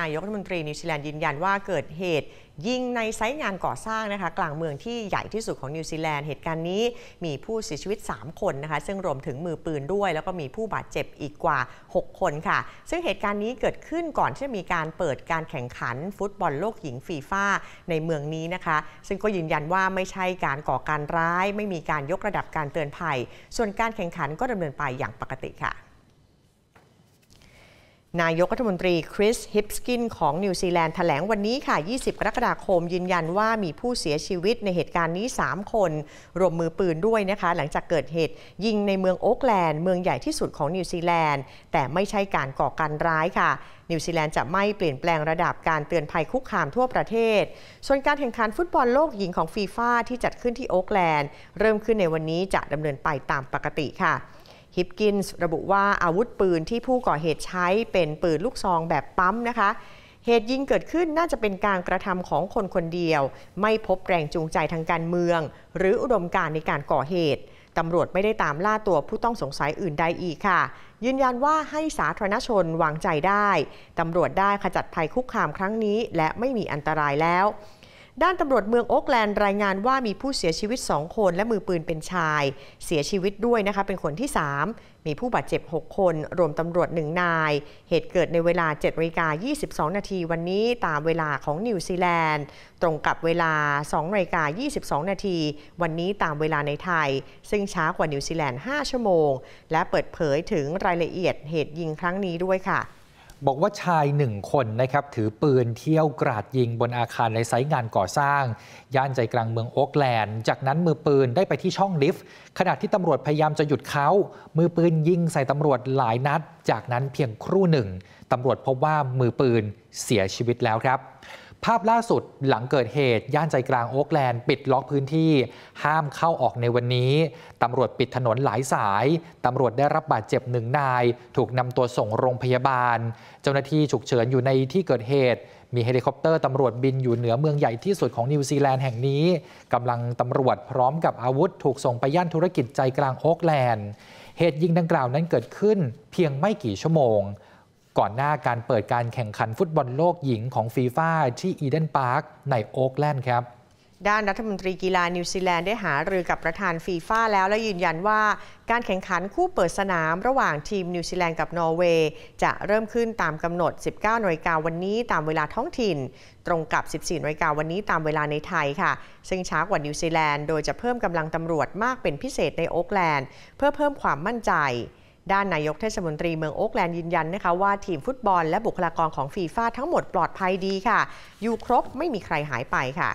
นายกรัฐมนตรีนิวซีแลนด์ยืนยันว่าเกิดเหตุยิงในไซต์งานก่อสร้างนะคะกลางเมืองที่ใหญ่ที่สุดของนิวซีแลนด์เหตุการณ์นี้มีผู้เสียชีวิต 3 คนนะคะซึ่งรวมถึงมือปืนด้วยแล้วก็มีผู้บาดเจ็บอีกกว่า 6 คนค่ะ ซึ่งเหตุการณ์นี้เกิดขึ้นก่อน ที่จะมีการเปิดการแข่งขันฟุตบอลโลกหญิงฟีฟ่าในเมืองนี้นะคะซึ่งก็ยืนยันว่าไม่ใช่การก่อการร้าย ไม่มีการยกระดับการเตือนภัยส่วนการแข่งขันก็ดำเนินไปอย่างปกติค่ะนายกรัฐมนตรีคริสฮิปสกินของนิวซีแลนด์แถลงวันนี้ค่ะ 20กรกฎาคมยืนยันว่ามีผู้เสียชีวิตในเหตุการณ์นี้ 3 คน รวมมือปืนด้วยนะคะ หลังจากเกิดเหตุ ยิงในเมืองโอ๊กแลนด์ เมืองใหญ่ที่สุดของนิวซีแลนด์ แต่ไม่ใช่การก่อการร้ายค่ะนิวซีแลนด์จะไม่เปลี่ยนแปลงระดับการเตือนภัยคุกคามทั่วประเทศส่วนการแข่งขันฟุตบอลโลกหญิงของฟีฟ่าที่จัดขึ้นที่โอ๊กแลนด์เริ่มขึ้นในวันนี้จะดำเนินไปตามปกติค่ะฮิปกินส์ระบุว่าอาวุธปืนที่ผู้ก่อเหตุใช้เป็นปืนลูกซองแบบปั๊มนะคะ เหตุยิงเกิดขึ้นน่าจะเป็นการกระทำของคนคนเดียว ไม่พบแรงจูงใจทางการเมือง หรืออุดมการในการก่อเหตุ ตำรวจไม่ได้ตามล่าตัวผู้ต้องสงสัยอื่นใดอีกค่ะ ยืนยันว่าให้สาธารณชนวางใจได้ ตำรวจได้ขจัดภัยคุกคามครั้งนี้ และไม่มีอันตรายแล้วด้านตำรวจเมืองโอ๊กแลนด์ รายงานว่ามีผู้เสียชีวิต 2 คนและมือปืนเป็นชาย เสียชีวิตด้วยนะคะเป็นคนที่ 3 มีผู้บาดเจ็บ 6 คน รวมตำรวจ 1 นาย เหตุเกิดในเวลา7นิกา22 นาที วันนี้ตามเวลาของนิวซีแลนด์ตรงกับเวลา2นิกา 22 นาที วันนี้ตามเวลาในไทย ซึ่งช้ากว่านิวซีแลนด์5ชั่วโมง และเปิดเผยถึงรายละเอียดเหตุยิงครั้งนี้ด้วยค่ะบอกว่าชายหนึ่งคนนะครับถือปืนเที่ยวกราดยิงบนอาคารในไซต์งานก่อสร้าง ย่านใจกลางเมืองโอ๊กแลนด์จากนั้นมือปืนได้ไปที่ช่องลิฟต์ขณะที่ตำรวจพยายามจะหยุดเขา มือปืนยิงใส่ตำรวจหลายนัด จากนั้นเพียงครู่หนึ่งตำรวจพบว่ามือปืนเสียชีวิตแล้วครับภาพล่าสุดหลังเกิดเหตุย่านใจกลางโอ๊กแลนด์ปิดล็อกพื้นที่ห้ามเข้าออกในวันนี้ ตำรวจปิดถนนหลายสาย ตำรวจได้รับบาดเจ็บหนึ่งนาย ถูกนำตัวส่งโรงพยาบาล เจ้าหน้าที่ฉุกเฉินอยู่ในที่เกิดเหตุ มีเฮลิคอปเตอร์ตำรวจบินอยู่เหนือเมืองใหญ่ ที่สุดของนิวซีแลนด์แห่งนี้ กำลังตำรวจพร้อมกับอาวุธถูกส่งไปย่านธุรกิจใจกลางโอ๊กแลนด์เหตุยิงดังกล่าวนั้นเกิดขึ้น เพียงไม่กี่ชั่วโมงก่อนหน้าการเปิดการแข่งขันฟุตบอลโลกหญิงของฟีฟ่าที่อีเดนพาร์คในโอ๊กแลนด์ครับ ด้านรัฐมนตรีกีฬานิวซีแลนด์ได้หารือกับประธานฟีฟ่าแล้วและยืนยันว่าการแข่งขันคู่เปิดสนามระหว่างทีมนิวซีแลนด์กับนอร์เวย์จะเริ่มขึ้นตามกำหนด 19นาฬิกาวันนี้ ตามเวลาท้องถิ่น ตรงกับ 14นาฬิกาวันนี้ตามเวลาในไทยค่ะ ซึ่งช้ากว่านิวซีแลนด์โดยจะเพิ่มกำลังตำรวจมากเป็นพิเศษในโอ๊กแลนด์เพื่อเพิ่มความมั่นใจด้านนายกเทศมนตรีเมืองโอ๊กแลนด์ยืนยันนะคะ ว่าทีมฟุตบอลและบุคลากรของฟีฟ่าทั้งหมดปลอดภัยดีค่ะอยู่ครบไม่มีใครหายไปค่ะ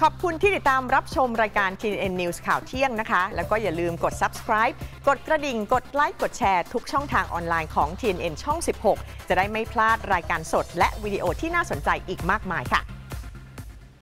ขอบคุณที่ติดตามรับชมรายการ TNN News ข่าวเที่ยงนะคะ แล้วก็อย่าลืมกด subscribe กดกระดิ่งกดไลค์กดแชร์ทุกช่องทางออนไลน์ของ TNN ช่อง 16 จะได้ไม่พลาดรายการสดและวิดีโอที่น่าสนใจอีกมากมายค่ะ